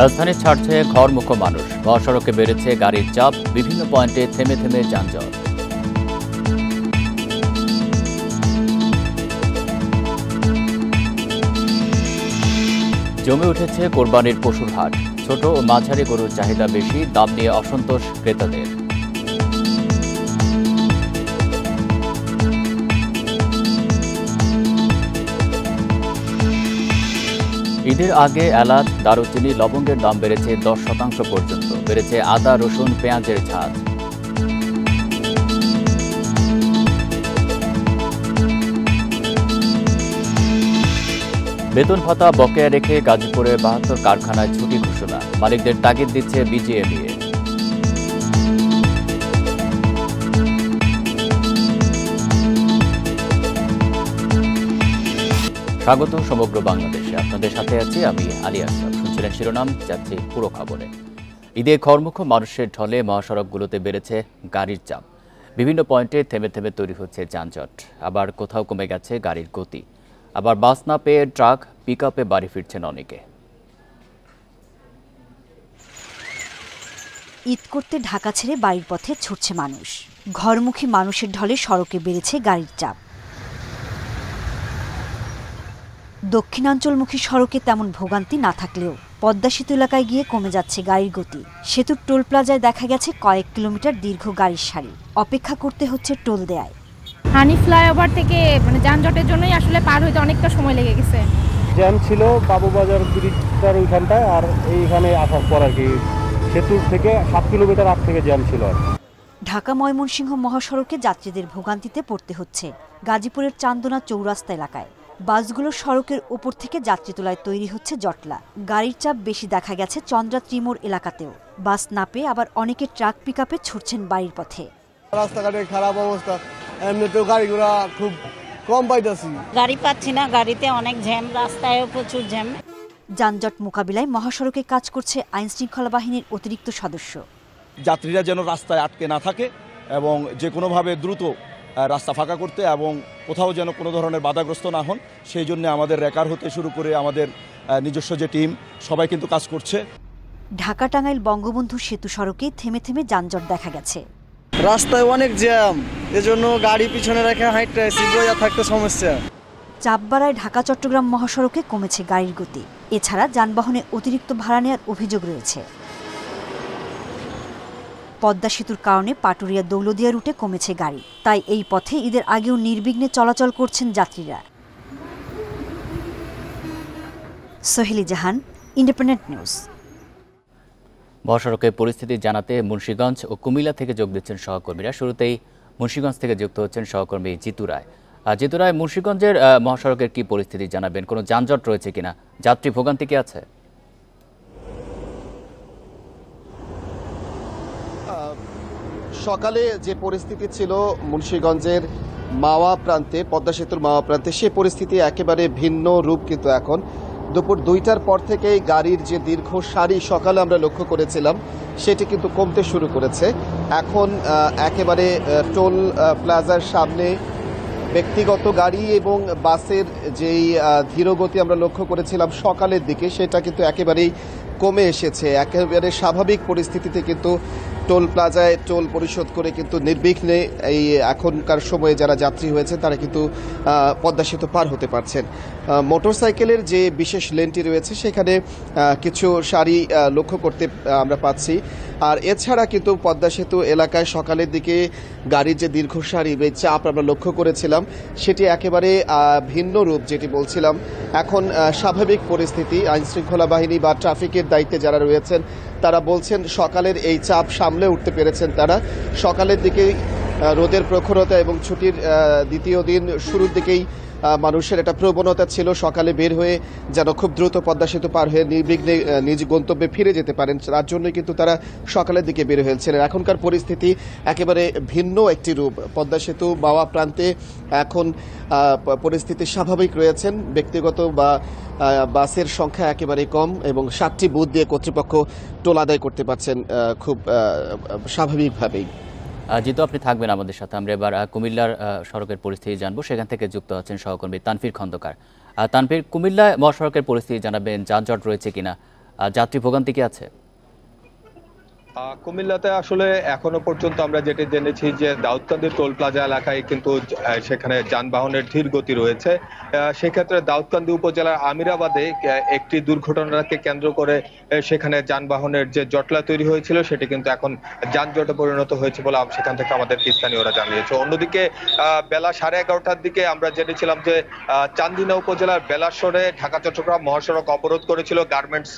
রাজধানীর ছাড়ছে ঘরমুখো মানুষ মহাসড়কে বেড়েছে গাড়ির চাপ বিভিন্ন পয়েন্টে থেমে থেমে যানজট জমে উঠেছে কোরবানির পশুর হাট ছোট ও মাঝারি গরুর চাহিদা বেশি দাম নিয়ে অসন্তোষ ক্রেতাদের ঈদের আগে এলাচ দারুচিনি লবঙ্গের দাম বেড়েছে দশ শতাংশ পর্যন্ত বেড়েছে আদা রসুন পেঁয়াজের ছাদ বেতন ভাতা বকেয়া রেখে গাজীপুরে বাহাত্তর কারখানায় ছুটি ঘোষণা মালিকদের তাগিদ দিচ্ছে বিজিএমইএ স্বাগত সমগ্র বাংলাদেশ আপনাদের সাথে আছি আমি আলী আসলাম শুনছিলেন শিরোনাম যাচ্ছে পুরো খবরে ঈদে ঘরমুখ মানুষের ঢলে মহাসড়কগুলোতে বেড়েছে গাড়ির চাপ বিভিন্ন পয়েন্টে থেমে থেমে তৈরি হচ্ছে যানজট আবার কোথাও কমে গেছে গাড়ির গতি আবার বাস না পেয়ে ট্রাক পিক বাড়ি ফিরছেন অনেকে ঈদ করতে ঢাকা ছেড়ে বাড়ির পথে ছুটছে মানুষ ঘরমুখী মানুষের ঢলে সড়কে বেড়েছে গাড়ির চাপ দক্ষিণাঞ্চলমুখী সড়কে তেমন ভোগান্তি না থাকলেও পদ্মা সেতু এলাকায় গিয়ে কমে যাচ্ছে গাড়ির গতি সেতুর টোল প্লাজায় দেখা গেছে কয়েক কিলোমিটার দীর্ঘ গাড়ির সারি অপেক্ষা করতে হচ্ছে টোল দেয়ায় হানি ফ্লাইওভার থেকে মানে যানজটের জন্যই আসলে পার হইতে অনেকটা সময় লেগে গেছে জ্যাম ছিল বাবুবাজার ব্রিজটার ওইখানটায় আর এইখানে আসার পর আর কি সেতুর থেকে সাত কিলোমিটার আগ থেকে জ্যাম ছিল আর ঢাকা ময়মনসিংহ মহাসড়কে যাত্রীদের ভোগান্তিতে পড়তে হচ্ছে গাজীপুরের চান্দনা চৌরাস্তা এলাকায় বাসগুলো সড়কের উপর থেকে যাত্রী তোলায় তৈরি হচ্ছে জটলা গাড়ির চাপ বেশি দেখা গেছে চন্দ্রা ত্রিমোর এলাকাতেও বাস না পেয়ে আবার অনেকে ট্রাক পিক আপে ছুটছেন বাড়ির পথে রাস্তাঘাটের খারাপ অবস্থা এমনিতেও গাড়ি ঘোড়া খুব কম পাইতেছি গাড়ি পাচ্ছি না গাড়িতে অনেক জ্যাম রাস্তায় প্রচুর জ্যাম যানজট মোকাবিলায় মহাসড়কে কাজ করছে আইন শৃঙ্খলা বাহিনীর অতিরিক্ত সদস্য যাত্রীরা যেন রাস্তায় আটকে না থাকে এবং যে কোনোভাবে দ্রুত রাস্তা ফাঁকা করতে এবং কোথাও যেন কোনো ধরনের বাধাগ্রস্ত না হন সেই জন্য আমাদের রেকার হতে শুরু করে আমাদের নিজস্ব যে টিম সবাই কিন্তু কাজ করছে ঢাকা টাঙ্গাইল বঙ্গবন্ধু সেতু সড়কে থেমে থেমে যানজট দেখা গেছে রাস্তায় অনেক জ্যাম এজন্য গাড়ি পিছনে রেখে হাইটটা সিগোয়া থাকতে সমস্যা চাপবাড়ায় ঢাকা চট্টগ্রাম মহাসড়কে কমেছে গাড়ির গতি এছাড়া যানবাহনে অতিরিক্ত ভাড়া নেওয়ার অভিযোগ রয়েছে পদ্মা সেতুর কারণে পাটুরিয়া দৌলদিয়া রুটে কমেছে গাড়ি তাই এই পথে ঈদের আগেও নির্বিঘ্নে চলাচল করছেন যাত্রীরা সোহেলি জাহান ইন্ডিপেন্ডেন্ট নিউজ মহাসড়কের পরিস্থিতি জানাতে মুন্সীগঞ্জ ও কুমিল্লা থেকে যোগ দিচ্ছেন সহকর্মীরা শুরুতেই মুন্সীগঞ্জ থেকে যুক্ত হচ্ছেন সহকর্মী জিতু রায় জিতু রায় মুন্সীগঞ্জের মহাসড়কের কি পরিস্থিতি জানাবেন কোনো যানজট রয়েছে কিনা যাত্রী ভোগান্তি কি আছে সকালে যে পরিস্থিতি ছিল মুন্সীগঞ্জের মাওয়া প্রান্তে পদ্মা সেতুর মাওয়া প্রান্তে সে পরিস্থিতি একেবারে ভিন্ন রূপ কিন্তু এখন দুপুর দুইটার পর থেকেই গাড়ির যে দীর্ঘ সারি সকালে আমরা লক্ষ্য করেছিলাম সেটি কিন্তু কমতে শুরু করেছে এখন একেবারে টোল প্লাজার সামনে ব্যক্তিগত গাড়ি এবং বাসের যেই ধীরগতি আমরা লক্ষ্য করেছিলাম সকালের দিকে সেটা কিন্তু একেবারেই কমে এসেছে একেবারে স্বাভাবিক পরিস্থিতিতে কিন্তু টোল প্লাজায় টোল পরিশোধ করে কিন্তু নির্বিঘ্নে এই এখনকার সময়ে যারা যাত্রী হয়েছে তারা কিন্তু পদ্মা সেতু পার হতে পারছেন মোটরসাইকেলের যে বিশেষ লেনটি রয়েছে সেখানে কিছু সারি লক্ষ্য করতে আমরা পাচ্ছি আর এছাড়া কিন্তু পদ্মা সেতু এলাকায় সকালের দিকে গাড়ির যে দীর্ঘ সারি চাপ আমরা লক্ষ্য করেছিলাম সেটি একেবারে ভিন্ন রূপ যেটি বলছিলাম এখন স্বাভাবিক পরিস্থিতি আইনশৃঙ্খলা বাহিনী বা ট্রাফিকের দায়িত্বে যারা রয়েছেন তারা বলছেন সকালের এই চাপ সামলে উঠতে পেরেছেন তারা সকালের দিকেই রোদের প্রখরতা এবং ছুটির দ্বিতীয় দিন শুরুর দিকেই মানুষের একটা প্রবণতা ছিল সকালে বের হয়ে যেন খুব দ্রুত পদ্মা সেতু পার হয়ে নির্বিঘ্নে নিজ গন্তব্যে ফিরে যেতে পারেন তার জন্যই কিন্তু তারা সকালের দিকে বের হয়েছিলেন এখনকার পরিস্থিতি একেবারে ভিন্ন একটি রূপ পদ্মা সেতু বাওয়া প্রান্তে এখন পরিস্থিতি স্বাভাবিক রয়েছেন ব্যক্তিগত বা বাসের সংখ্যা একেবারে কম এবং সাতটি বুথ দিয়ে কর্তৃপক্ষ টোলাদায় আদায় করতে পারছেন খুব স্বাভাবিকভাবেই যেহেতু আপনি থাকবেন আমাদের সাথে আমরা এবার কুমিল্লার সড়কের পরিস্থিতি জানবো সেখান থেকে যুক্ত আছেন সহকর্মী তানফির খন্দকার তানফির কুমিল্লা মহাসড়কের পরিস্থিতি জানাবেন যানজট রয়েছে কিনা যাত্রী ভোগান্তি কি আছে কুমিল্লাতে আসলে এখনো পর্যন্ত আমরা যেটা জেনেছি যে দাউদকান্দি টোল প্লাজা এলাকায় কিন্তু সেখানে যানবাহনের ধীর গতি রয়েছে সেক্ষেত্রে দাউদকান্দি উপজেলার আমিরাবাদে একটি দুর্ঘটনাকে কেন্দ্র করে সেখানে যানবাহনের যে জটলা তৈরি হয়েছিল সেটি কিন্তু এখন যানজটে পরিণত হয়েছে বলে সেখান থেকে আমাদের স্থানীয়রা জানিয়েছে অন্যদিকে বেলা সাড়ে এগারোটার দিকে আমরা জেনেছিলাম যে চান্দিনা উপজেলার বেলাশরে ঢাকা চট্টগ্রাম মহাসড়ক অবরোধ করেছিল গার্মেন্টস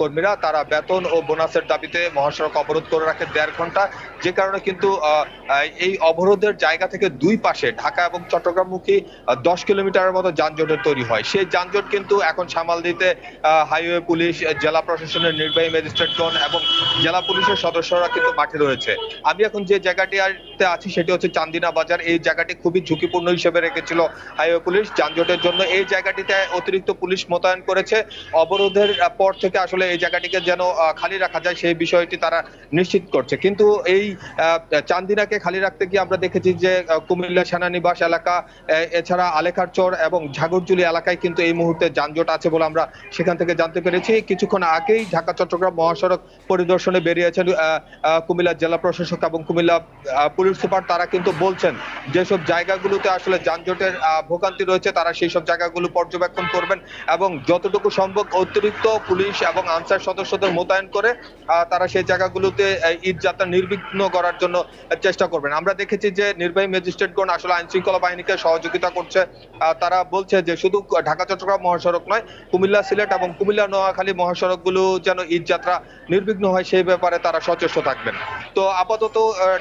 কর্মীরা তারা বেতন ও বোনাসের দাবিতে মহাসড়ক সড়ক অবরোধ করে রাখে দেড় ঘন্টা যে কারণে কিন্তু এই অবরোধের জায়গা থেকে দুই পাশে ঢাকা এবং চট্টগ্রামমুখী দশ কিলোমিটারের মতো যানজটের তৈরি হয় সেই যানজট কিন্তু এখন সামাল দিতে হাইওয়ে পুলিশ জেলা প্রশাসনের নির্বাহী ম্যাজিস্ট্রেটগণ এবং জেলা পুলিশের সদস্যরা কিন্তু মাঠে রয়েছে আমি এখন যে জায়গাটিতে আছি সেটি হচ্ছে চান্দিনা বাজার এই জায়গাটি খুবই ঝুঁকিপূর্ণ হিসেবে রেখেছিল হাইওয়ে পুলিশ যানজটের জন্য এই জায়গাটিতে অতিরিক্ত পুলিশ মোতায়েন করেছে অবরোধের পর থেকে আসলে এই জায়গাটিকে যেন খালি রাখা যায় সেই বিষয়টি তারা নিশ্চিত করছে কিন্তু এই চান্দিনাকে খালি রাখতে গিয়ে আমরা দেখেছি যে কুমিল্লা সেনানিবাস এলাকা এছাড়া চর এবং ঝাগরজুলি এলাকায় কিন্তু এই মুহূর্তে যানজট আছে বলে আমরা সেখান থেকে জানতে পেরেছি কিছুক্ষণ আগেই ঢাকা চট্টগ্রাম মহাসড়ক পরিদর্শনে বেরিয়েছেন কুমিল্লা জেলা প্রশাসক এবং কুমিল্লা পুলিশ সুপার তারা কিন্তু বলছেন যেসব জায়গাগুলোতে আসলে যানজটের ভোগান্তি রয়েছে তারা সেই সব জায়গাগুলো পর্যবেক্ষণ করবেন এবং যতটুকু সম্ভব অতিরিক্ত পুলিশ এবং আনসার সদস্যদের মোতায়েন করে তারা সেই জায়গা এলাকাগুলোতে ঈদ যাত্রা নির্বিঘ্ন করার জন্য চেষ্টা করবেন আমরা দেখেছি যে নির্বাহী ম্যাজিস্ট্রেটগণ আসলে আইন শৃঙ্খলা বাহিনীকে সহযোগিতা করছে তারা বলছে যে শুধু ঢাকা চট্টগ্রাম মহাসড়ক নয় কুমিল্লা সিলেট এবং কুমিল্লা নোয়াখালী মহাসড়কগুলো যেন ঈদ যাত্রা নির্বিঘ্ন হয় সেই ব্যাপারে তারা সচেষ্ট থাকবেন তো আপাতত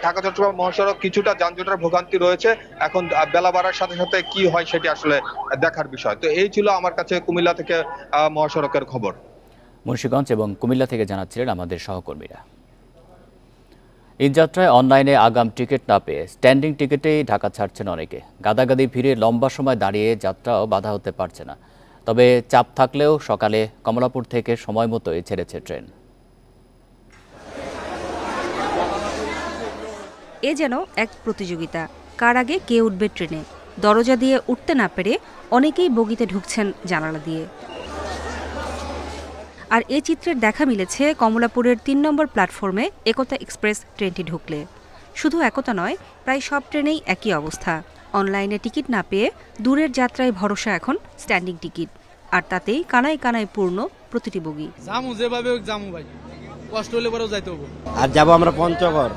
ঢাকা চট্টগ্রাম মহাসড়ক কিছুটা যানজটের ভোগান্তি রয়েছে এখন বেলা বাড়ার সাথে সাথে কি হয় সেটি আসলে দেখার বিষয় তো এই ছিল আমার কাছে কুমিল্লা থেকে মহাসড়কের খবর মুন্সীগঞ্জ এবং কুমিল্লা থেকে জানাচ্ছিলেন আমাদের সহকর্মীরা এই যাত্রায় অনলাইনে আগাম টিকিট না পেয়ে স্ট্যান্ডিং টিকিটেই ঢাকা ছাড়ছেন অনেকে গাদাগাদি ভিড়ে লম্বা সময় দাঁড়িয়ে যাত্রাও বাধা হতে পারছে না তবে চাপ থাকলেও সকালে কমলাপুর থেকে সময় মতোই ছেড়েছে ট্রেন এ যেন এক প্রতিযোগিতা কার আগে কে উঠবে ট্রেনে দরজা দিয়ে উঠতে না পেরে অনেকেই বগিতে ঢুকছেন জানালা দিয়ে আর এ চিত্রের দেখা মিলেছে কমলাপুরের তিন নম্বর প্ল্যাটফর্মে একতা এক্সপ্রেস ট্রেনটি ঢুকলে শুধু একতা নয় প্রায় সব ট্রেনেই একই অবস্থা অনলাইনে টিকিট না পেয়ে দূরের যাত্রায় ভরসা এখন স্ট্যান্ডিং টিকিট আর তাতেই কানায় কানায় পূর্ণ প্রতিটি বগি যেভাবে ভাই কষ্ট হলে পরেও যাইতে হবে আর যাব আমরা পঞ্চগড়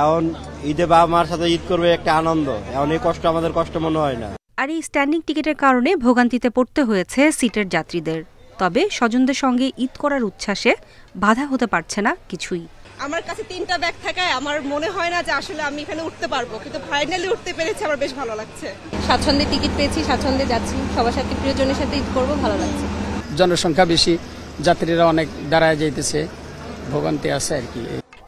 এখন ঈদে বাবা মার সাথে ঈদ করবে একটা আনন্দ এখন এই কষ্ট আমাদের কষ্ট মনে হয় না আর এই স্ট্যান্ডিং টিকিটের কারণে ভোগান্তিতে পড়তে হয়েছে সিটের যাত্রীদের তবে স্বজনদের সঙ্গে ঈদ করার উচ্ছ্বাসে বাধা হতে পারছে না কিছুই আমার কাছে তিনটা ব্যাগ থাকায় আমার মনে হয় না যে আসলে আমি এখানে উঠতে পারবো কিন্তু ফাইনালি উঠতে পেরেছি আমার বেশ ভালো লাগছে স্বাচ্ছন্দ্যে টিকিট পেয়েছি স্বাচ্ছন্দ্যে যাচ্ছি সবার সাথে প্রিয়জনের সাথে ঈদ করবো ভালো লাগছে জনসংখ্যা বেশি যাত্রীরা অনেক দাঁড়ায় যাইতেছে ভোগান্তি আছে আর কি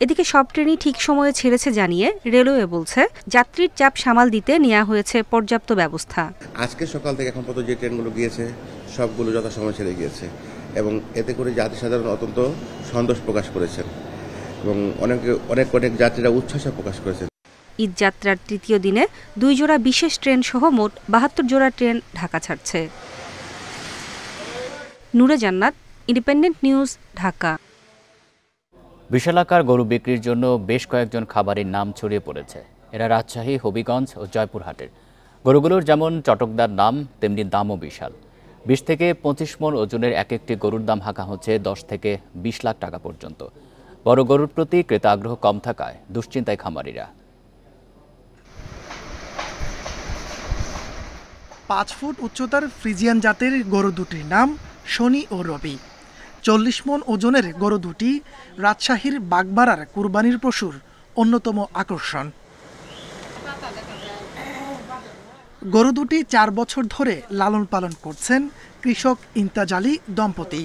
এদিকে সব ট্রেনই ঠিক সময়ে ছেড়েছে জানিয়ে রেলওয়ে বলছে যাত্রীর চাপ সামাল দিতে নেওয়া হয়েছে পর্যাপ্ত ব্যবস্থা আজকে সকাল থেকে এখন পর্যন্ত যে ট্রেনগুলো গিয়েছে সবগুলো যথাসময় ছেড়ে গিয়েছে এবং এতে করে যাত্রী সাধারণ অত্যন্ত সন্তোষ প্রকাশ করেছেন এবং অনেকে অনেক অনেক যাত্রীরা উচ্ছ্বাসে প্রকাশ করেছেন ঈদযাত্রার তৃতীয় দিনে দুই জোড়া বিশেষ ট্রেন সহ মোট বাহাত্তর জোড়া ট্রেন ঢাকা ছাড়ছে নুরে জান্নাত ইন্ডিপেন্ডেন্ট নিউজ ঢাকা বিশালাকার গরু বিক্রির জন্য বেশ কয়েকজন খাবারের নাম ছড়িয়ে পড়েছে এরা রাজশাহী হবিগঞ্জ ও জয়পুরহাটের গরুগুলোর যেমন চটকদার নাম তেমনি দামও বিশাল বিশ থেকে পঁচিশ মন ওজনের এক একটি গরুর দাম হাঁকা হচ্ছে দশ থেকে বিশ লাখ টাকা পর্যন্ত বড় গরুর প্রতি ক্রেতা আগ্রহ কম থাকায় দুশ্চিন্তায় খামারিরা পাঁচ ফুট উচ্চতার ফ্রিজিয়ান জাতের গরু দুটির নাম শনি ও রবি চল্লিশ মন ওজনের গরু দুটি রাজশাহীর বাগবাড়ার কুরবানির পশুর অন্যতম আকর্ষণ গরু দুটি চার বছর ধরে লালন পালন করছেন কৃষক ইন্তাজালি দম্পতি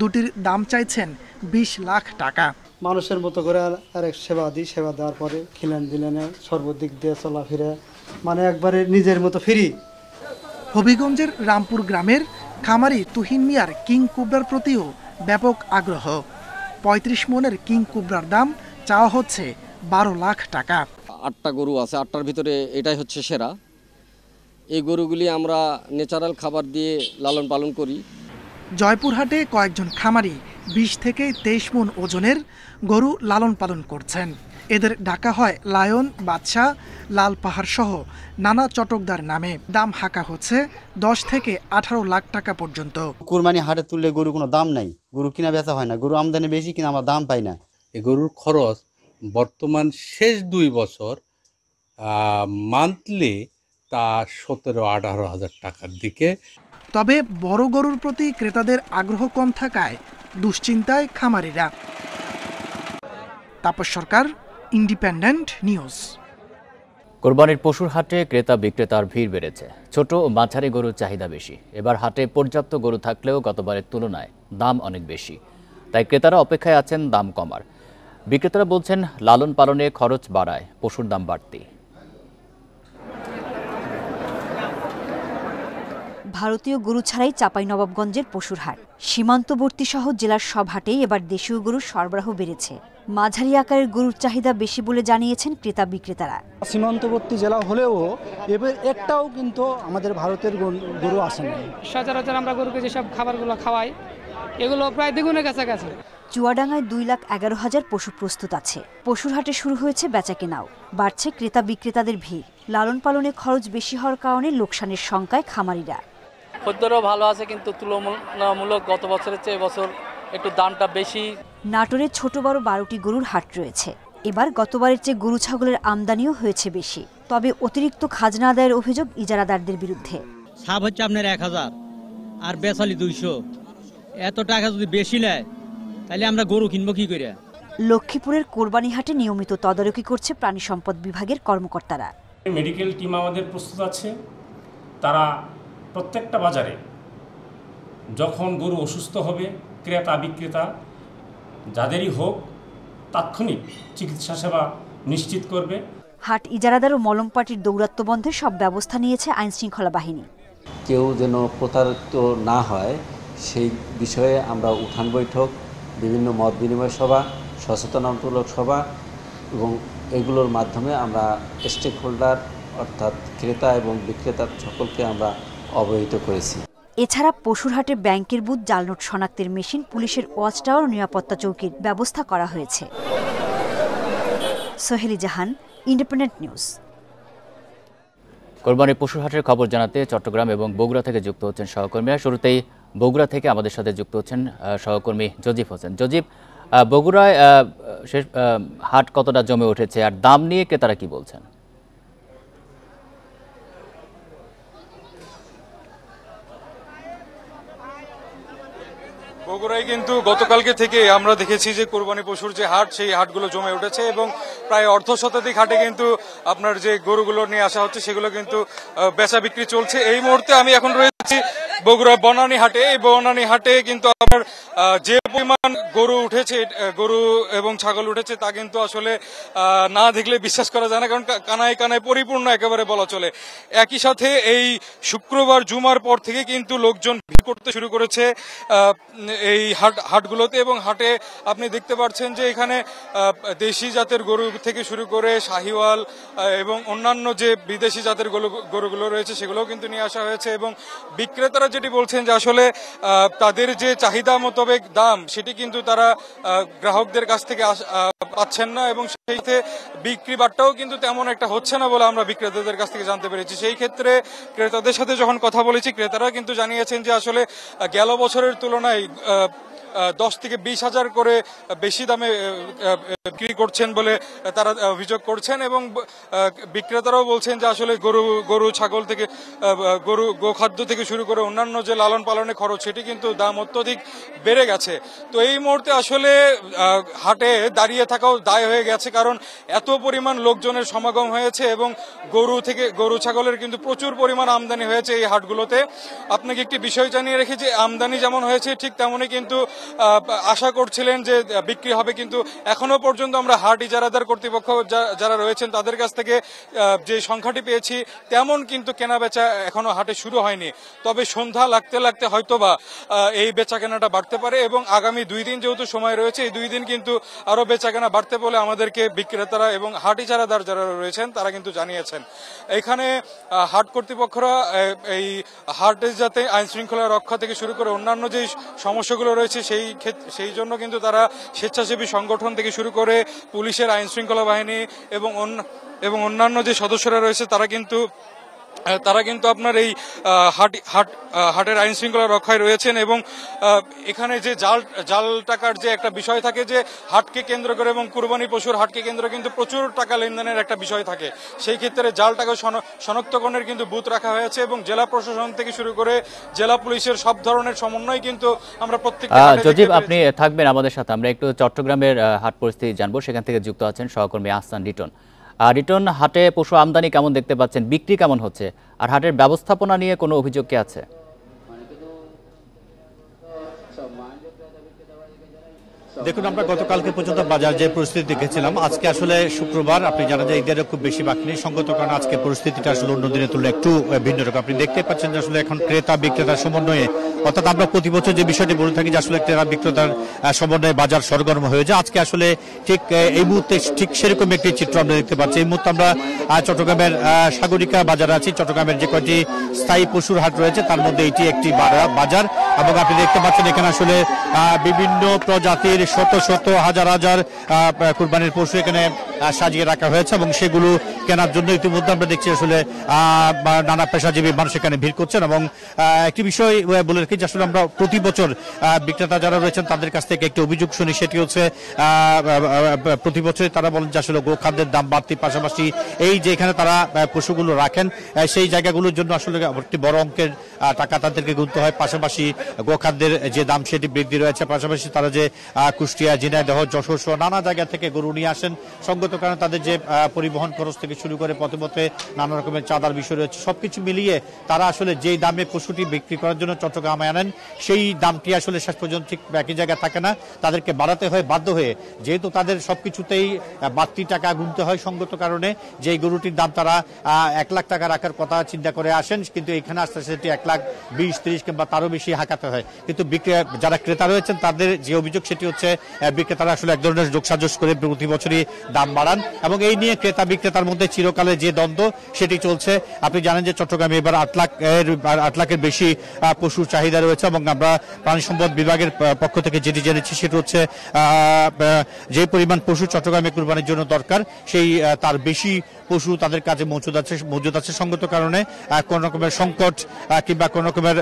দুটির দাম চাইছেন ২০ লাখ টাকা মানুষের মতো করে আর এক সেবা দিই সেবা দেওয়ার পরে খিলেন দিলেন সর্বদিক দিয়ে ফিরে মানে একবারে নিজের মতো ফিরি হবিগঞ্জের রামপুর গ্রামের খামারি তুহিন মিয়ার কিং কুবরার প্রতিও ব্যাপক আগ্রহ ৩৫ মনের কিং কুবরার দাম চাওয়া হচ্ছে বারো লাখ টাকা আটটা গরু আছে আটটার ভিতরে এটাই হচ্ছে সেরা এই গরুগুলি আমরা ন্যাচারাল খাবার দিয়ে লালন পালন করি জয়পুরহাটে কয়েকজন খামারি বিশ থেকে তেইশ মন ওজনের গরু লালন পালন করছেন এদের ডাকা হয় লায়ন বাদশাহ লাল পাহাড় সহ নানা চটকদার নামে দাম হাঁকা হচ্ছে দশ থেকে আঠারো লাখ টাকা পর্যন্ত কুরবানি হাটে তুললে গরু কোনো দাম নাই গরু কিনা বেচা হয় না গরু আমদানি বেশি কিনা আমরা দাম পাই না এই গরুর খরচ বর্তমান শেষ দুই বছর মান্থলি তা সতেরো আঠারো হাজার টাকার দিকে তবে বড় গরুর প্রতি ক্রেতাদের আগ্রহ কম থাকায় দুশ্চিন্তায় খামারিরা তাপস সরকার ইন্ডিপেন্ডেন্ট নিউজ কোরবানির পশুর হাটে ক্রেতা বিক্রেতার ভিড় বেড়েছে ছোট ও মাঝারি গরুর চাহিদা বেশি এবার হাটে পর্যাপ্ত গরু থাকলেও গতবারের তুলনায় দাম অনেক বেশি তাই ক্রেতারা অপেক্ষায় আছেন দাম কমার বিক্রেতারা বলছেন লালন পালনে খরচ বাড়ায় পশুর দাম বাড়তি ভারতীয় গরু ছাড়াই চাপাই নবাবগঞ্জের পশুর হাট সীমান্তবর্তী সহ জেলার সব হাটেই এবার দেশীয় গরুর সরবরাহ বেড়েছে মাঝারি আকারের গরুর চাহিদা বেশি বলে জানিয়েছেন ক্রেতা বিক্রেতারা সীমান্তবর্তী জেলা হলেও এবার একটাও কিন্তু আমাদের ভারতের গরু আসে না সচরাচর আমরা গরুকে যেসব খাবারগুলো খাওয়াই এগুলো প্রায় দ্বিগুণের কাছাকাছি চুয়াডাঙ্গায় দুই লাখ এগারো হাজার পশু প্রস্তুত আছে পশুর হাটে শুরু হয়েছে বেচা কেনাও বাড়ছে ক্রেতা বিক্রেতাদের ভিড় লালন পালনে খরচ বেশি হওয়ার কারণে লোকসানের শঙ্কায় খামারিরা খদ্দেরও ভালো আছে কিন্তু তুলনামূলক গত বছরের চেয়ে বছর একটু দামটা বেশি নাটোরের ছোট বড় বারোটি গরুর হাট রয়েছে এবার গতবারের চেয়ে গরু ছাগলের আমদানিও হয়েছে বেশি তবে অতিরিক্ত খাজনা আদায়ের অভিযোগ ইজারাদারদের বিরুদ্ধে সাব হচ্ছে আপনার এক হাজার আর বেসালি দুইশো এত টাকা যদি বেশি নেয় তাহলে আমরা গরু কিনবো কি করে লক্ষ্মীপুরের কোরবানি হাটে নিয়মিত তদারকি করছে প্রাণী সম্পদ বিভাগের কর্মকর্তারা মেডিকেল টিম আমাদের প্রস্তুত আছে তারা প্রত্যেকটা বাজারে যখন গরু অসুস্থ হবে ক্রেতা বিক্রেতা যাদেরই হোক তাৎক্ষণিক চিকিৎসা সেবা নিশ্চিত করবে হাট ইজারাদার ও মলম পার্টির দৌরাত্ম বন্ধে সব ব্যবস্থা নিয়েছে আইন শৃঙ্খলা বাহিনী কেউ যেন প্রতারিত না হয় সেই বিষয়ে আমরা উঠান বৈঠক বিভিন্ন মত বিনিময় সভা সচেতনতামূলক সভা এবং এগুলোর মাধ্যমে আমরা স্টেক হোল্ডার অর্থাৎ ক্রেতা এবং বিক্রেতার সকলকে আমরা অবহিত করেছি এছাড়া পশুরহাটে ব্যাংকের বুথ জাল নোট শনাক্তের মেশিন পুলিশের ওয়াচ টাওয়ার নিরাপত্তা চৌকির ব্যবস্থা করা হয়েছে সোহেলি জাহান ইন্ডিপেন্ডেন্ট নিউজ কোরবানি পশুরহাটের খবর জানাতে চট্টগ্রাম এবং বগুড়া থেকে যুক্ত হচ্ছেন সহকর্মীরা শুরুতেই বগুড়া থেকে আমাদের সাথে যুক্ত হচ্ছেন সহকর্মী জজিব হোসেন জজিব বগুড়ায় শেষ হাট কতটা জমে উঠেছে আর দাম নিয়ে ক্রেতারা কি বলছেন বগুড়ায় কিন্তু গতকালকে থেকে আমরা দেখেছি যে কোরবানি পশুর যে হাট সেই হাটগুলো জমে উঠেছে এবং প্রায় অর্ধ শতাধিক হাটে কিন্তু আপনার যে গরুগুলো নিয়ে আসা হচ্ছে সেগুলো কিন্তু বেচা বিক্রি চলছে এই মুহূর্তে আমি এখন রয়েছি বগুড়া বনানী হাটে এই বনানী হাটে কিন্তু আপনার যে পরিমাণ গরু উঠেছে গরু এবং ছাগল উঠেছে তা কিন্তু আসলে না দেখলে বিশ্বাস করা যায় না কারণ কানায় কানায় পরিপূর্ণ একেবারে বলা চলে একই সাথে এই শুক্রবার জুমার পর থেকে কিন্তু লোকজন ভিড় করতে শুরু করেছে এই হাট হাটগুলোতে এবং হাটে আপনি দেখতে পাচ্ছেন যে এখানে দেশি জাতের গরু থেকে শুরু করে শাহিওয়াল এবং অন্যান্য যে বিদেশি জাতের গরুগুলো রয়েছে সেগুলোও কিন্তু নিয়ে আসা হয়েছে এবং বিক্রেতারা যেটি বলছেন যে আসলে তাদের যে চাহিদা মোতাবেক দাম সেটি কিন্তু তারা গ্রাহকদের কাছ থেকে পাচ্ছেন না এবং সেইতে বিক্রি বাট্টাও কিন্তু তেমন একটা হচ্ছে না বলে আমরা বিক্রেতাদের কাছ থেকে জানতে পেরেছি সেই ক্ষেত্রে ক্রেতাদের সাথে যখন কথা বলেছি ক্রেতারা কিন্তু জানিয়েছেন যে আসলে গেল বছরের তুলনায় দশ থেকে বিশ হাজার করে বেশি দামে বিক্রি করছেন বলে তারা অভিযোগ করছেন এবং বিক্রেতারাও বলছেন যে আসলে গরু গরু ছাগল থেকে গরু গোখাদ্য থেকে শুরু করে অন্য অন্যান্য যে লালন পালনে খরচ সেটি কিন্তু দাম অত্যধিক বেড়ে গেছে তো এই মুহূর্তে আসলে হাটে দাঁড়িয়ে থাকাও দায় হয়ে গেছে কারণ এত পরিমাণ লোকজনের সমাগম হয়েছে এবং গরু থেকে গরু ছাগলের কিন্তু প্রচুর পরিমাণ আমদানি হয়েছে এই হাটগুলোতে আপনাকে একটি বিষয় জানিয়ে রেখে যে আমদানি যেমন হয়েছে ঠিক তেমনই কিন্তু আশা করছিলেন যে বিক্রি হবে কিন্তু এখনো পর্যন্ত আমরা হাট ইজারাদার কর্তৃপক্ষ যারা রয়েছেন তাদের কাছ থেকে যে সংখ্যাটি পেয়েছি তেমন কিন্তু কেনা বেচা এখনো হাটে শুরু হয়নি তবে সন্ধ্যা লাগতে লাগতে হয়তোবা এই বেচাকেনাটা বাড়তে পারে এবং আগামী দুই দিন যেহেতু সময় রয়েছে এই দুই দিন কিন্তু আরও বেচাকেনা বাড়তে বলে আমাদেরকে বিক্রেতারা এবং হাটি চারাদার যারা রয়েছেন তারা কিন্তু জানিয়েছেন এখানে হাট কর্তৃপক্ষরা এই হাটে যাতে আইন শৃঙ্খলা রক্ষা থেকে শুরু করে অন্যান্য যে সমস্যাগুলো রয়েছে সেই সেই জন্য কিন্তু তারা স্বেচ্ছাসেবী সংগঠন থেকে শুরু করে পুলিশের আইন শৃঙ্খলা বাহিনী এবং এবং অন্যান্য যে সদস্যরা রয়েছে তারা কিন্তু তারা কিন্তু আপনার এই হাট হাট হাটের আইন শৃঙ্খলা রক্ষায় রয়েছেন এবং এখানে যে জাল জাল টাকার যে একটা বিষয় থাকে যে হাটকে কেন্দ্র করে এবং কুরবানি পশুর হাটকে কেন্দ্র কিন্তু প্রচুর টাকা লেনদেনের একটা বিষয় থাকে সেই ক্ষেত্রে জাল টাকা শনাক্তকরণের কিন্তু বুথ রাখা হয়েছে এবং জেলা প্রশাসন থেকে শুরু করে জেলা পুলিশের সব ধরনের সমন্বয় কিন্তু আমরা প্রত্যেক জজিব আপনি থাকবেন আমাদের সাথে আমরা একটু চট্টগ্রামের হাট পরিস্থিতি জানবো সেখান থেকে যুক্ত আছেন সহকর্মী আহসান রিটন রিটার্ন হাটে পশু আমদানি কেমন দেখতে পাচ্ছেন বিক্রি কেমন হচ্ছে আর হাটের ব্যবস্থাপনা নিয়ে কোনো অভিযোগ কি আছে দেখুন আমরা গতকালকে পর্যন্ত বাজার যে পরিস্থিতি দেখেছিলাম আজকে আসলে শুক্রবার আপনি জানা যায় ঈদের খুব বেশি বাকি নেই সঙ্গত কারণে আজকে পরিস্থিতিটা আসলে অন্য দিনের তুলনায় একটু ভিন্ন রকম আপনি দেখতে পাচ্ছেন যে আসলে এখন ক্রেতা বিক্রেতার সমন্বয়ে অর্থাৎ আমরা প্রতি বছর যে বিষয়টি বলে থাকি যে আসলে ক্রেতা বিক্রেতার সমন্বয়ে বাজার সরগরম হয়ে যায় আজকে আসলে ঠিক এই মুহূর্তে ঠিক সেরকম একটি চিত্র আমরা দেখতে পাচ্ছি এই মুহূর্তে আমরা চট্টগ্রামের সাগরিকা বাজার আছি চট্টগ্রামের যে কয়েকটি স্থায়ী পশুর হাট রয়েছে তার মধ্যে এটি একটি বাজার এবং আপনি দেখতে পাচ্ছেন এখানে আসলে বিভিন্ন প্রজাতির শত শত হাজার হাজার কোরবানির পশু এখানে সাজিয়ে রাখা হয়েছে এবং সেগুলো কেনার জন্য ইতিমধ্যে আমরা দেখছি আসলে নানা পেশাজীবী মানুষ এখানে ভিড় করছেন এবং একটি বিষয় বলে রাখি যে আসলে আমরা প্রতি বছর বিক্রেতা যারা রয়েছেন তাদের কাছ থেকে একটি অভিযোগ শুনি সেটি হচ্ছে প্রতি বছরই তারা বলেন যে আসলে গোখাদ্যের দাম বাড়তি পাশাপাশি এই যে এখানে তারা পশুগুলো রাখেন সেই জায়গাগুলোর জন্য আসলে একটি বড় অঙ্কের টাকা তাদেরকে গুনতে হয় পাশাপাশি গোখাদ্যের যে দাম সেটি বৃদ্ধি রয়েছে পাশাপাশি তারা যে কুষ্টিয়া দেহ যশোর নানা জায়গা থেকে গরু নিয়ে আসেন সঙ্গে ব্যক্তিগত কারণে তাদের যে পরিবহন খরচ থেকে শুরু করে পথে নানা রকমের চাঁদার বিষয় রয়েছে সবকিছু মিলিয়ে তারা আসলে যেই দামে পশুটি বিক্রি করার জন্য চট্টগ্রামে আনেন সেই দামটি আসলে শেষ পর্যন্ত ঠিক একই জায়গায় থাকে না তাদেরকে বাড়াতে হয় বাধ্য হয়ে যেহেতু তাদের সবকিছুতেই বাড়তি টাকা গুনতে হয় সঙ্গত কারণে যে গরুটির দাম তারা এক লাখ টাকা রাখার কথা চিন্তা করে আসেন কিন্তু এখানে আস্তে আস্তে সেটি এক লাখ বিশ ত্রিশ কিংবা তারও বেশি হাঁকাতে হয় কিন্তু যারা ক্রেতা রয়েছেন তাদের যে অভিযোগ সেটি হচ্ছে বিক্রেতারা আসলে এক ধরনের যোগসাজস করে প্রতি বছরই দাম বাড়ান এবং এই নিয়ে ক্রেতা বিক্রেতার মধ্যে চিরকালে যে দ্বন্দ্ব সেটি চলছে আপনি জানেন যে চট্টগ্রামে এবার আট লাখ আট লাখের বেশি পশুর চাহিদা রয়েছে এবং আমরা প্রাণী সম্পদ বিভাগের পক্ষ থেকে যেটি জেনেছি সেটি হচ্ছে যে পরিমাণ পশু চট্টগ্রামে কুরবানির জন্য দরকার সেই তার বেশি পশু তাদের কাছে মজুদ আছে মজুদ আছে সঙ্গত কারণে কোন রকমের সংকট কিংবা কোন রকমের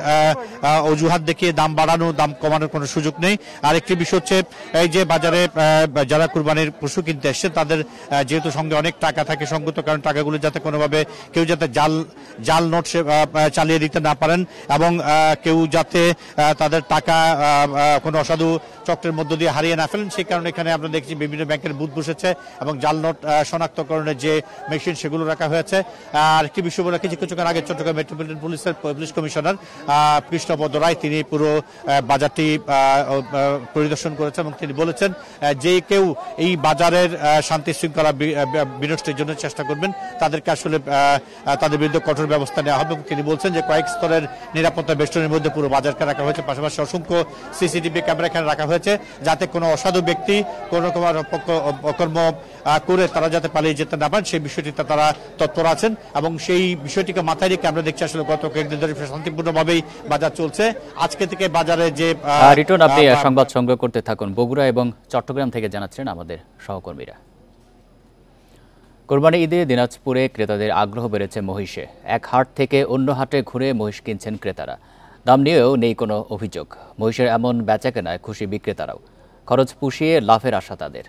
অজুহাত দেখিয়ে দাম বাড়ানো দাম কমানোর কোনো সুযোগ নেই আরেকটি বিষয় হচ্ছে এই যে বাজারে যারা কুরবানির পশু কিনতে এসছে তাদের যেহেতু সঙ্গে অনেক টাকা থাকে সঙ্গত কারণ টাকাগুলো যাতে কোনোভাবে কেউ যাতে জাল জাল নোট চালিয়ে দিতে না পারেন এবং কেউ যাতে তাদের টাকা কোনো অসাধু চক্রের মধ্য দিয়ে হারিয়ে না ফেলেন সেই কারণে এখানে আমরা দেখছি বিভিন্ন ব্যাংকের বুথ বসেছে এবং জাল নোট শনাক্তকরণের যে মেশিন সেগুলো রাখা হয়েছে আর কি বিষয় বলে কিছু কিছুক্ষণ আগে চট্টগ্রাম মেট্রোপলিটন পুলিশের পুলিশ কমিশনার কৃষ্ণপদ রায় তিনি পুরো বাজারটি পরিদর্শন করেছেন এবং তিনি বলেছেন যে কেউ এই বাজারের শান্তি বিশৃঙ্খলা বিনষ্টের জন্য চেষ্টা করবেন তাদেরকে আসলে তাদের বিরুদ্ধে কঠোর ব্যবস্থা নেওয়া হবে তিনি বলছেন যে কয়েক স্তরের নিরাপত্তা বেষ্টনের মধ্যে পুরো বাজারকে রাখা হয়েছে পাশাপাশি অসংখ্য সিসিটিভি ক্যামেরা এখানে রাখা হয়েছে যাতে কোনো অসাধু ব্যক্তি কোন রকম অকর্ম করে তারা যাতে পালিয়ে যেতে না পারেন সেই বিষয়টিতে তারা তৎপর আছেন এবং সেই বিষয়টিকে মাথায় রেখে আমরা দেখছি আসলে গত কয়েকদিন ধরে শান্তিপূর্ণভাবেই বাজার চলছে আজকে থেকে বাজারে যে রিটার্ন আপনি সংবাদ সংগ্রহ করতে থাকুন বগুড়া এবং চট্টগ্রাম থেকে জানাচ্ছেন আমাদের সহকর্মীরা কোরবানি ঈদে দিনাজপুরে ক্রেতাদের আগ্রহ বেড়েছে মহিষে এক হাট থেকে অন্য হাটে ঘুরে মহিষ কিনছেন ক্রেতারা দাম নিয়েও নেই কোনো অভিযোগ মহিষের এমন কেনায় খুশি বিক্রেতারাও খরচ পুষিয়ে লাভের আশা তাদের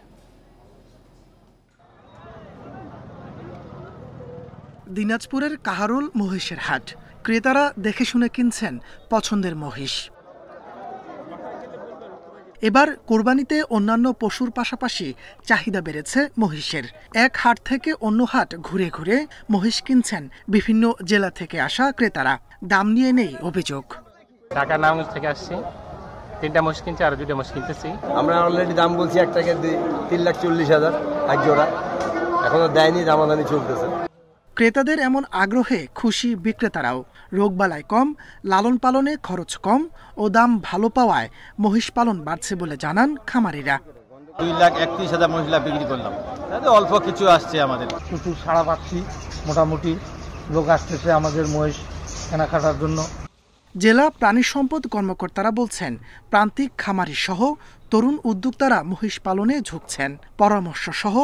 দিনাজপুরের কাহারুল মহিষের হাট ক্রেতারা দেখে শুনে কিনছেন পছন্দের মহিষ এবার কোরবানিতে অন্যান্য পশুর পাশাপাশি চাহিদা বেড়েছে মহিষের এক হাট থেকে অন্য হাট ঘুরে ঘুরে মহিষ কিনছেন বিভিন্ন জেলা থেকে আসা ক্রেতারা দাম নিয়ে নেই অভিযোগ ঢাকা নাম থেকে আসছি তিনটা মোষ কিনছি আর দুটা মোষ কিনতেছি আমরা অলরেডি দাম বলছি একটাকে তিন লাখ চল্লিশ হাজার এক জোড়া এখনো দেয়নি দামাদানি চলতেছে ক্রেতাদের এমন আগ্রহে খুশি বিক্রেতারাও রোগবালাই কম লালন পালনে খরচ কম ও দাম ভালো পাওয়ায় মহিষ পালন বাড়ছে বলে জানান খামারিরা দুই লাখ একত্রিশ হাজার মহিলা বিক্রি করলাম হ্যাঁ, তাতে অল্প কিছু আসছে আমাদের প্রচুর সারা পাচ্ছি মোটামুটি লোক আসতেছে আমাদের মহিষ কেনাকাটার জন্য জেলা প্রাণী সম্পদ কর্মকর্তারা বলছেন প্রান্তিক খামারি সহ তরুণ উদ্যোক্তারা মহিষ পালনে ঝুঁকছেন পরামর্শ সহ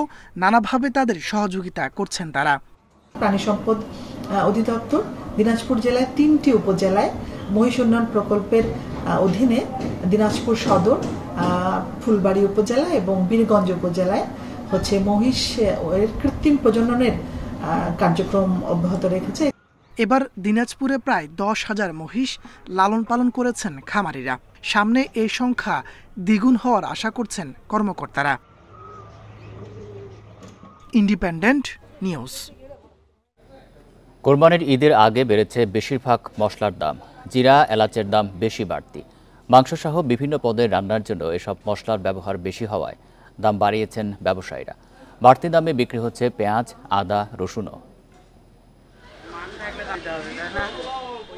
নানাভাবে তাদের সহযোগিতা করছেন তারা প্রাণী সম্পদ অধিদপ্তর দিনাজপুর জেলায় তিনটি উপজেলায় মহিষ উন্নয়ন প্রকল্পের অধীনে দিনাজপুর সদর ফুলবাড়ি উপজেলা এবং বীরগঞ্জ উপজেলায় হচ্ছে মহিষ এর কৃত্রিম প্রজননের কার্যক্রম অব্যাহত রেখেছে এবার দিনাজপুরে প্রায় দশ হাজার মহিষ লালন পালন করেছেন খামারিরা সামনে এই সংখ্যা দ্বিগুণ হওয়ার আশা করছেন কর্মকর্তারা ইন্ডিপেন্ডেন্ট নিউজ কোরবানির ঈদের আগে বেড়েছে বেশিরভাগ মশলার দাম জিরা এলাচের দাম বেশি বাড়তি মাংসসহ বিভিন্ন পদে রান্নার জন্য এসব মশলার ব্যবহার বেশি হওয়ায় দাম বাড়িয়েছেন ব্যবসায়ীরা বাড়তি দামে বিক্রি হচ্ছে পেঁয়াজ আদা রসুনও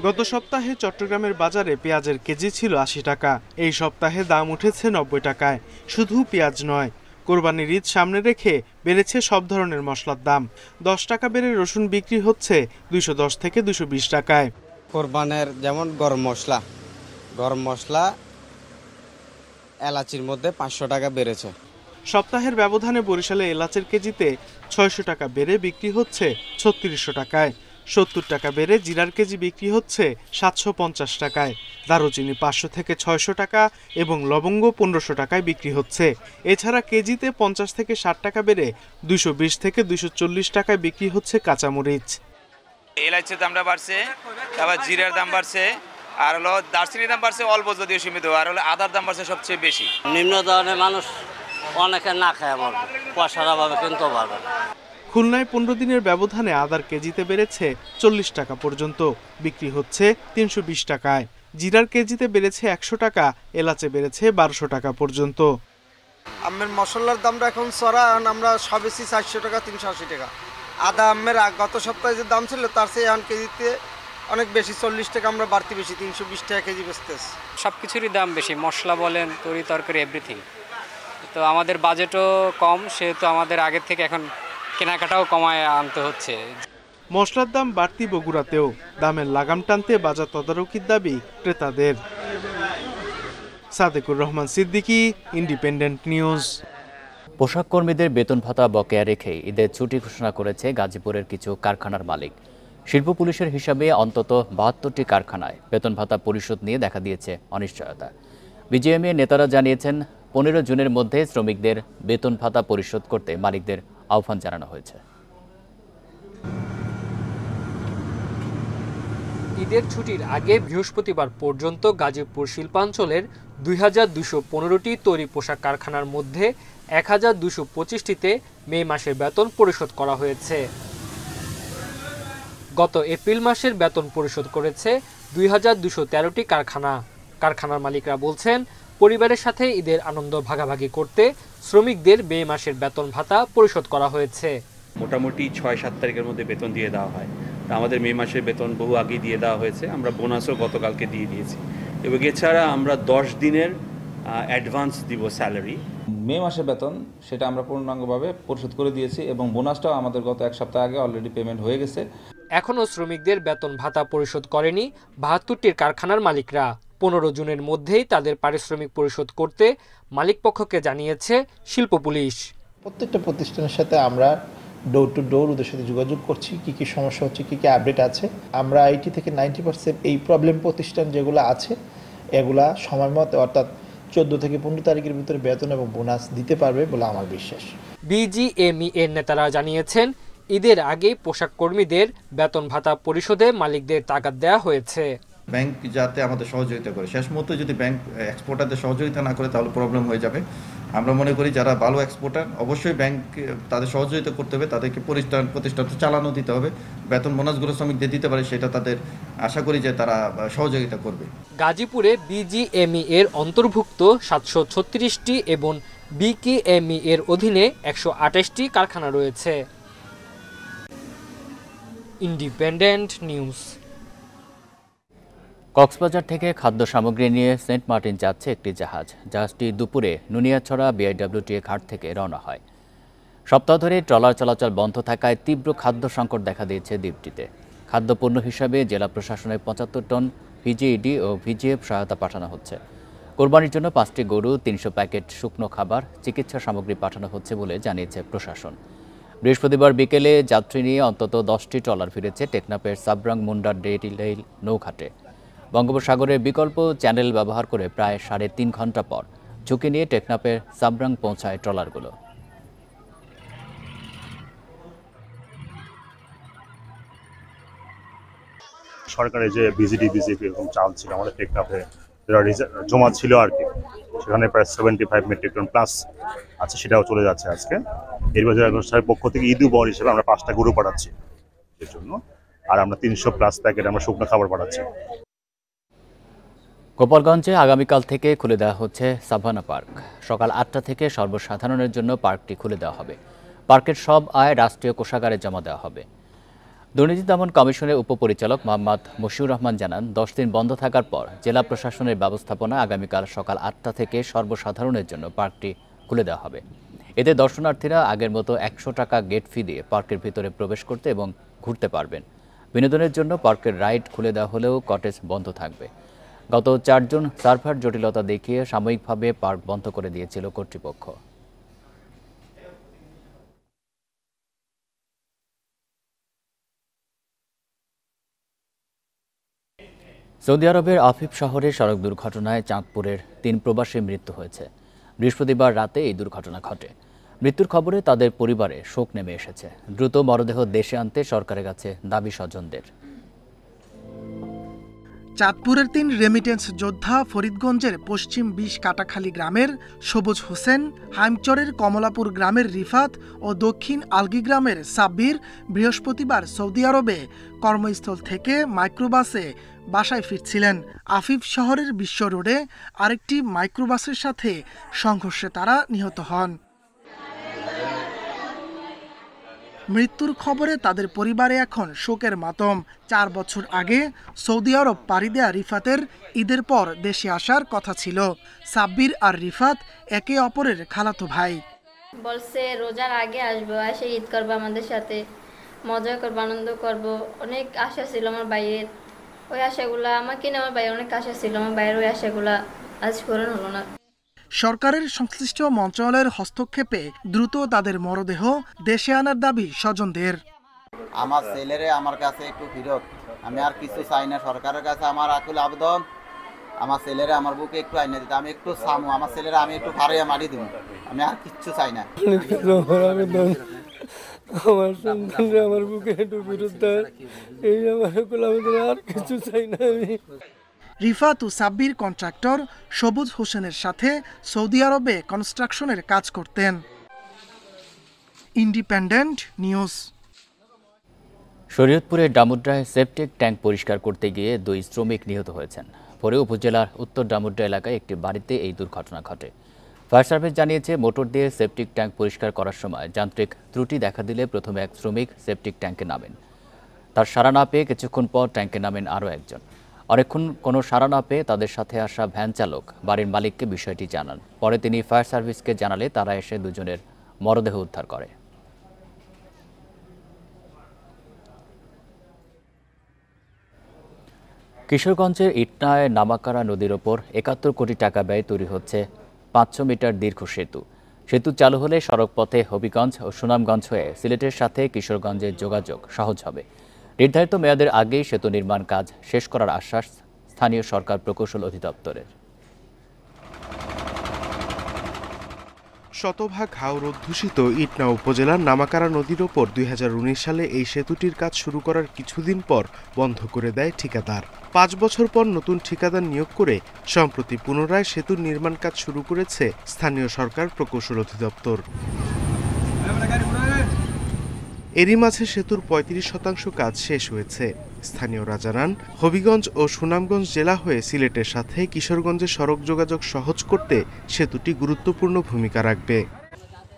গত সপ্তাহে চট্টগ্রামের বাজারে পেঁয়াজের কেজি ছিল আশি টাকা এই সপ্তাহে দাম উঠেছে নব্বই টাকায় শুধু পেঁয়াজ নয় কোরবানির ঈদ সামনে রেখে বেড়েছে সব ধরনের মশলার দাম দশ টাকা বেড়ে রসুন বিক্রি হচ্ছে দুইশো দশ থেকে দুশো বিশ টাকায় কোরবানের যেমন গরম মশলা গরম মশলা এলাচির মধ্যে পাঁচশো টাকা বেড়েছে সপ্তাহের ব্যবধানে বরিশালে এলাচের কেজিতে ছয়শো টাকা বেড়ে বিক্রি হচ্ছে ছত্রিশশো টাকায় সত্তর টাকা বেড়ে জিরার কেজি বিক্রি হচ্ছে সাতশো পঞ্চাশ টাকায় দারুচিনি পাঁচশো থেকে ছয়শো টাকা এবং লবঙ্গ পনেরোশো টাকায় বিক্রি হচ্ছে এছাড়া কেজিতে পঞ্চাশ থেকে ষাট টাকা বেড়ে দুশো বিশ থেকে দুশো চল্লিশ টাকায় বিক্রি হচ্ছে কাঁচামরিচ এলাইচের দামটা বাড়ছে তারপর জিরার দাম বাড়ছে আর হলো দার্সিনির দাম বাড়ছে অল্প যদিও সীমিত আর হলো আদার দাম বাড়ছে সবচেয়ে বেশি নিম্ন ধরনের মানুষ অনেকে না খায় আমার পয়সার অভাবে কিন্তু পারবে খুলনায় পনেরো দিনের ব্যবধানে আদার কেজিতে বেড়েছে চল্লিশ টাকা পর্যন্ত বিক্রি হচ্ছে তিনশো টাকায় জিরার কেজিতে বেড়েছে একশো টাকা এলাচে বেড়েছে বারোশো টাকা পর্যন্ত আমের মশলার দামটা এখন সরা আমরা সবেশি চারশো টাকা তিনশো আশি টাকা আদা আমের গত সপ্তাহে যে দাম ছিল তার চেয়ে এখন কেজিতে অনেক বেশি চল্লিশ টাকা আমরা বাড়তি বেশি তিনশো বিশ টাকা কেজি বেচতেছি সব কিছুরই দাম বেশি মশলা বলেন তরি তরকারি এভরিথিং তো আমাদের বাজেটও কম সেহেতু আমাদের আগের থেকে এখন কেনাকাটাও কমায় আনতে হচ্ছে মশলার দাম বাড়তি বগুড়াতেও দামের লাগাম টানতে বাজার তদারকির দাবি ক্রেতাদের সাদেকুর রহমান সিদ্দিকী ইন্ডিপেন্ডেন্ট নিউজ পোশাক কর্মীদের বেতন ভাতা বকেয়া রেখে ঈদের ছুটি ঘোষণা করেছে গাজীপুরের কিছু কারখানার মালিক শিল্প পুলিশের হিসাবে অন্তত বাহাত্তরটি কারখানায় বেতন ভাতা পরিশোধ নিয়ে দেখা দিয়েছে অনিশ্চয়তা বিজিএমএ নেতারা জানিয়েছেন পনেরো জুনের মধ্যে শ্রমিকদের বেতন ভাতা পরিশোধ করতে মালিকদের আহ্বান জানানো হয়েছে ঈদের ছুটির আগে বৃহস্পতিবার পর্যন্ত গাজীপুর শিল্পাঞ্চলের দুই হাজার দুশো পনেরোটি তৈরি পোশাক কারখানার মধ্যে এক হাজার দুশো পঁচিশটিতে মে মাসের বেতন পরিশোধ করা হয়েছে গত এপ্রিল মাসের বেতন পরিশোধ করেছে দুই হাজার দুশো তেরোটি কারখানা কারখানার মালিকরা বলছেন পরিবারের সাথে ঈদের আনন্দ ভাগাভাগি করতে শ্রমিকদের মে মাসের বেতন ভাতা পরিশোধ করা হয়েছে মোটামুটি ছয় সাত তারিখের মধ্যে বেতন দিয়ে দেওয়া হয় আমাদের মে মাসের বেতন বহু আগে দিয়ে দেওয়া হয়েছে আমরা বোনাসও গতকালকে দিয়ে দিয়েছি এবং এছাড়া আমরা দশ দিনের অ্যাডভান্স দিব স্যালারি মে মাসের বেতন সেটা আমরা পূর্ণাঙ্গভাবে পরিশোধ করে দিয়েছি এবং বোনাসটাও আমাদের গত এক সপ্তাহ আগে অলরেডি পেমেন্ট হয়ে গেছে এখনও শ্রমিকদের বেতন ভাতা পরিশোধ করেনি বাহাত্তরটির কারখানার মালিকরা পনেরো জুনের মধ্যেই তাদের পারিশ্রমিক পরিশোধ করতে মালিকপক্ষকে জানিয়েছে শিল্প পুলিশ প্রত্যেকটা প্রতিষ্ঠানের সাথে আমরা ডোর টু ডোর ওদের সাথে যোগাযোগ করছি কি কি সমস্যা হচ্ছে কি কি আপডেট আছে আমরা এইটি থেকে নাইনটি পার্সেন্ট এই প্রবলেম প্রতিষ্ঠান যেগুলো আছে এগুলা সময় অর্থাৎ চোদ্দ থেকে পনেরো তারিখের ভিতরে বেতন এবং বোনাস দিতে পারবে বলে আমার বিশ্বাস বিজিএমই e এর নেতারা জানিয়েছেন ঈদের আগে পোশাক কর্মীদের বেতন ভাতা পরিশোধে মালিকদের তাগাদ দেওয়া হয়েছে ব্যাংক যাতে আমাদের সহযোগিতা করে শেষ মুহূর্তে যদি ব্যাংক এক্সপোর্টারদের সহযোগিতা না করে তাহলে প্রবলেম হয়ে যাবে আমরা মনে করি যারা ভালো এক্সপোর্টার অবশ্যই ব্যাংক তাদের সহযোগিতা করতে হবে তাদেরকে প্রতিষ্ঠান প্রতিষ্ঠান চালানো দিতে হবে বেতন বোনাসগুলো শ্রমিকদের দিতে পারে সেটা তাদের আশা করি যে তারা সহযোগিতা করবে গাজীপুরে বিজিএমই এর অন্তর্ভুক্ত সাতশো ছত্রিশটি এবং বিকেএমই এর অধীনে একশো আঠাশটি কারখানা রয়েছে ইন্ডিপেন্ডেন্ট নিউজ কক্সবাজার থেকে খাদ্য সামগ্রী নিয়ে সেন্ট মার্টিন যাচ্ছে একটি জাহাজ জাহাজটি দুপুরে নুনিয়াছড়া বিআইডব্লিউটিএ ঘাট থেকে রওনা হয় সপ্তাহ ধরে ট্রলার চলাচল বন্ধ থাকায় তীব্র খাদ্য সংকট দেখা দিয়েছে দ্বীপটিতে পণ্য হিসাবে জেলা প্রশাসনের পঁচাত্তর টন ভিজিইডি ও ভিজিএফ সহায়তা পাঠানো হচ্ছে কোরবানির জন্য পাঁচটি গরু তিনশো প্যাকেট শুকনো খাবার চিকিৎসা সামগ্রী পাঠানো হচ্ছে বলে জানিয়েছে প্রশাসন বৃহস্পতিবার বিকেলে যাত্রী নিয়ে অন্তত দশটি ট্রলার ফিরেছে টেকনাপের সাবরাং মুন্ডার ডেটিলেইল নৌঘাটে বঙ্গোপসাগরের বিকল্প চ্যানেল ব্যবহার করে প্রায় সাড়ে তিন ঘন্টা পর ঝুঁকি নিয়ে টেকনাপের সাবরাং পৌঁছায় ট্রলারগুলো সরকারের যে বিজিডি বিজেপি এরকম চাল ছিল আমাদের টেকনাফে জমা ছিল আর কি সেখানে প্রায় seventy five metric ton plus আছে সেটাও চলে যাচ্ছে আজকে নির্বাচন অনুষ্ঠানের পক্ষ থেকে ইদু বর হিসেবে আমরা পাঁচটা গরু পাঠাচ্ছি এর জন্য আর আমরা তিনশো প্লাস প্যাকেট আমরা শুকনো খাবার পাঠাচ্ছি গোপালগঞ্জে আগামীকাল থেকে খুলে দেওয়া হচ্ছে সাভানা পার্ক সকাল আটটা থেকে সর্বসাধারণের জন্য পার্কটি খুলে দেওয়া হবে পার্কের সব আয় রাষ্ট্রীয় কোষাগারে জমা দেওয়া হবে দুর্নীতি দমন কমিশনের উপপরিচালক মোহাম্মদ মশিউর রহমান জানান দশ দিন বন্ধ থাকার পর জেলা প্রশাসনের ব্যবস্থাপনা আগামীকাল সকাল আটটা থেকে সর্বসাধারণের জন্য পার্কটি খুলে দেওয়া হবে এতে দর্শনার্থীরা আগের মতো একশো টাকা গেট ফি দিয়ে পার্কের ভিতরে প্রবেশ করতে এবং ঘুরতে পারবেন বিনোদনের জন্য পার্কের রাইড খুলে দেওয়া হলেও কটেজ বন্ধ থাকবে গত চারজন সার্ভার জটিলতা দেখিয়ে সাময়িকভাবে পার্ক বন্ধ করে দিয়েছিল কর্তৃপক্ষ সৌদি আরবের আফিফ শহরে সড়ক দুর্ঘটনায় চাঁদপুরের তিন প্রবাসী মৃত্যু হয়েছে বৃহস্পতিবার রাতে এই দুর্ঘটনা ঘটে মৃত্যুর খবরে তাদের পরিবারে শোক নেমে এসেছে দ্রুত মরদেহ দেশে আনতে সরকারের কাছে দাবি স্বজনদের চাঁদপুরের তিন রেমিটেন্স যোদ্ধা ফরিদগঞ্জের পশ্চিম বিশ কাটাখালী গ্রামের সবুজ হোসেন হাইমচরের কমলাপুর গ্রামের রিফাত ও দক্ষিণ আলগি গ্রামের সাব্বির বৃহস্পতিবার সৌদি আরবে কর্মস্থল থেকে মাইক্রোবাসে বাসায় ফিরছিলেন আফিফ শহরের বিশ্ব রোডে আরেকটি মাইক্রোবাসের সাথে সংঘর্ষে তারা নিহত হন মৃত্যুর খবরে তাদের পরিবারে এখন শোকের মাতম চার বছর আগে সৌদি আরব পাড়ি দেয়া রিফাতের ঈদের পর দেশে আসার কথা ছিল সাব্বির আর রিফাত একে অপরের খালাতো ভাই বলছে রোজার আগে আসবো এসে ঈদ করবো আমাদের সাথে মজা করবো আনন্দ করবো অনেক আশা ছিল আমার বাইয়ের ওই আশাগুলা আমাকে না আমার বাইরে অনেক আশা ছিল আমার বাইরের ওই আশাগুলা আজ পূরণ হলো না সরকারের সংশ্লিষ্ট মন্ত্রণালয়ের হস্তক্ষেপে দ্রুত তাদের মরদেহ দেশে আনার দাবি স্বজনদের আমার ছেলেরে আমার কাছে একটু ফিরত আমি আর কিছু চাই না সরকারের কাছে আমার আকুল আবেদন আমার ছেলেরা আমার বুকে একটু আইনে দিতে আমি একটু সামু আমার ছেলেরা আমি একটু ভারে মারি দিব আমি আর কিচ্ছু চাই না আমার আমার বুকে একটু বিরুদ্ধে এই আমার আর কিছু চাই না আমি রিফাত ও সাব্বির কন্ট্রাক্টর সবুজ হোসেনের সাথে সৌদি আরবে কনস্ট্রাকশনের কাজ করতেন ইন্ডিপেন্ডেন্ট নিউজ শরীয়তপুরের ডামুড্রায় সেপটিক ট্যাঙ্ক পরিষ্কার করতে গিয়ে দুই শ্রমিক নিহত হয়েছেন পরে উপজেলার উত্তর ডামুড্রা এলাকায় একটি বাড়িতে এই দুর্ঘটনা ঘটে ফায়ার সার্ভিস জানিয়েছে মোটর দিয়ে সেপটিক ট্যাঙ্ক পরিষ্কার করার সময় যান্ত্রিক ত্রুটি দেখা দিলে প্রথমে এক শ্রমিক সেপটিক ট্যাঙ্কে নামেন তার সারা না পেয়ে কিছুক্ষণ পর ট্যাঙ্কে নামেন আরও একজন অনেকক্ষণ কোনো সাড়া না পেয়ে তাদের সাথে আসা ভ্যান চালক বাড়ির মালিককে বিষয়টি জানান পরে তিনি ফায়ার সার্ভিসকে জানালে তারা এসে দুজনের মরদেহ উদ্ধার করে কিশোরগঞ্জের ইটনায় নামাকারা নদীর ওপর একাত্তর কোটি টাকা ব্যয় তৈরি হচ্ছে পাঁচশো মিটার দীর্ঘ সেতু সেতু চালু হলে সড়কপথে হবিগঞ্জ ও সুনামগঞ্জ হয়ে সিলেটের সাথে কিশোরগঞ্জের যোগাযোগ সহজ হবে নির্ধারিত মেয়াদের আগেই সেতু নির্মাণ কাজ শেষ করার আশ্বাস স্থানীয় সরকার প্রকৌশল অধিদপ্তরের শতভাগ হাওর অধ্যুষিত ইটনা উপজেলার নামাকারা নদীর ওপর দুই সালে এই সেতুটির কাজ শুরু করার কিছুদিন পর বন্ধ করে দেয় ঠিকাদার পাঁচ বছর পর নতুন ঠিকাদার নিয়োগ করে সম্প্রতি পুনরায় সেতুর নির্মাণ কাজ শুরু করেছে স্থানীয় সরকার প্রকৌশল অধিদপ্তর এরই মাঝে সেতুর ৩৫ শতাংশ কাজ শেষ হয়েছে স্থানীয়রা জানান হবিগঞ্জ ও সুনামগঞ্জ জেলা হয়ে সিলেটের সাথে কিশোরগঞ্জে সড়ক যোগাযোগ সহজ করতে সেতুটি গুরুত্বপূর্ণ ভূমিকা রাখবে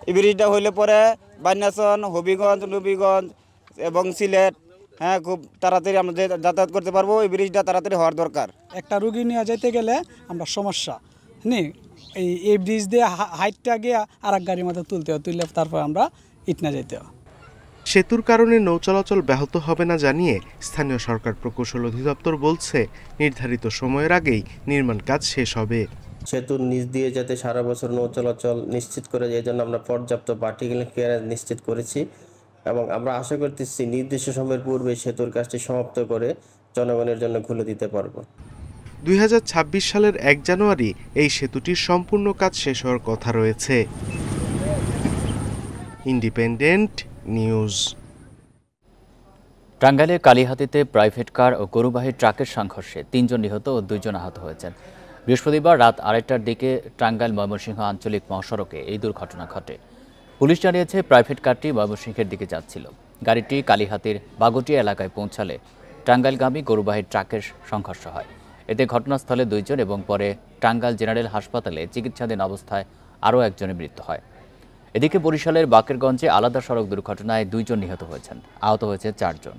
এই ব্রিজটা হইলে পরে বান্যাসন হবিগঞ্জ লুবিগঞ্জ এবং সিলেট হ্যাঁ খুব তাড়াতাড়ি আমরা যাতায়াত করতে পারবো এই ব্রিজটা তাড়াতাড়ি হওয়ার দরকার একটা রুগী নিয়ে যেতে গেলে আমরা সমস্যা নি এই ব্রিজ দিয়ে হাইটটা গিয়ে আর এক গাড়ির মধ্যে তুলতে হয় তুললে তারপর আমরা ইটনা যেতে হয় সেতুর কারণে নৌ চলাচল ব্যাহত হবে না জানিয়ে স্থানীয় সরকার প্রকৌশল অধিদপ্তর বলছে নির্ধারিত সময়ের আগেই নির্মাণ কাজ শেষ হবে সেতুর নিচ দিয়ে যাতে সারা বছর নৌ চলাচল নিশ্চিত করে এই জন্য আমরা পর্যাপ্ত পার্টিকেল ক্লিয়ারেন্স নিশ্চিত করেছি এবং আমরা আশা করতেছি নির্দিষ্ট সময়ের পূর্বে সেতুর কাজটি সমাপ্ত করে জনগণের জন্য খুলে দিতে পারব দুই সালের এক জানুয়ারি এই সেতুটির সম্পূর্ণ কাজ শেষ হওয়ার কথা রয়েছে ইন্ডিপেন্ডেন্ট নিউজ টাঙ্গাইলে কালীহাতিতে প্রাইভেট কার ও গরুবাহী ট্রাকের সংঘর্ষে তিনজন নিহত ও দুইজন আহত হয়েছেন বৃহস্পতিবার রাত আড়াইটার দিকে টাঙ্গাইল ময়মনসিংহ আঞ্চলিক মহাসড়কে এই দুর্ঘটনা ঘটে পুলিশ জানিয়েছে প্রাইভেট কারটি ময়মনসিংহের দিকে যাচ্ছিল গাড়িটি কালীহাতির বাগটিয়া এলাকায় পৌঁছালে টাঙ্গাইলগামী গরুবাহী ট্রাকের সংঘর্ষ হয় এতে ঘটনাস্থলে দুইজন এবং পরে টাঙ্গাইল জেনারেল হাসপাতালে চিকিৎসাধীন অবস্থায় আরও একজনের মৃত্যু হয় এদিকে বরিশালের বাকেরগঞ্জে আলাদা সড়ক দুর্ঘটনায় দুইজন নিহত হয়েছেন আহত হয়েছে চারজন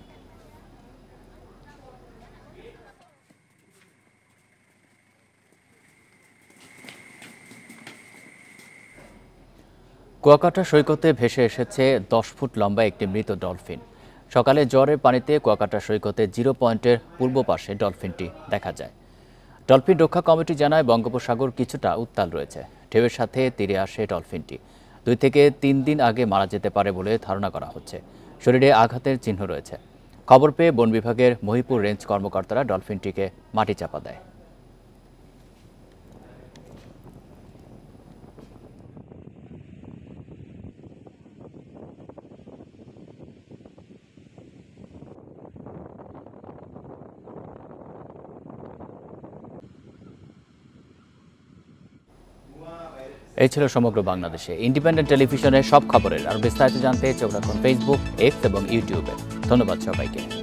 কুয়াকাটা সৈকতে ভেসে এসেছে দশ ফুট লম্বা একটি মৃত ডলফিন সকালে জ্বরের পানিতে কুয়াকাটা সৈকতে জিরো পয়েন্টের পূর্ব পাশে ডলফিনটি দেখা যায় ডলফিন রক্ষা কমিটি জানায় বঙ্গোপসাগর কিছুটা উত্তাল রয়েছে ঢেউয়ের সাথে তীরে আসে ডলফিনটি দুই থেকে তিন দিন আগে মারা যেতে পারে বলে ধারণা করা হচ্ছে শরীরে আঘাতের চিহ্ন রয়েছে খবর পেয়ে বন বিভাগের মহিপুর রেঞ্জ কর্মকর্তারা ডলফিনটিকে মাটি চাপা দেয় এই ছিল সমগ্র বাংলাদেশে ইন্ডিপেন্ডেন্ট টেলিভিশনের সব খবরের আর বিস্তারিত জানতে চোখ রাখুন ফেসবুক এক্স এবং ইউটিউবে ধন্যবাদ সবাইকে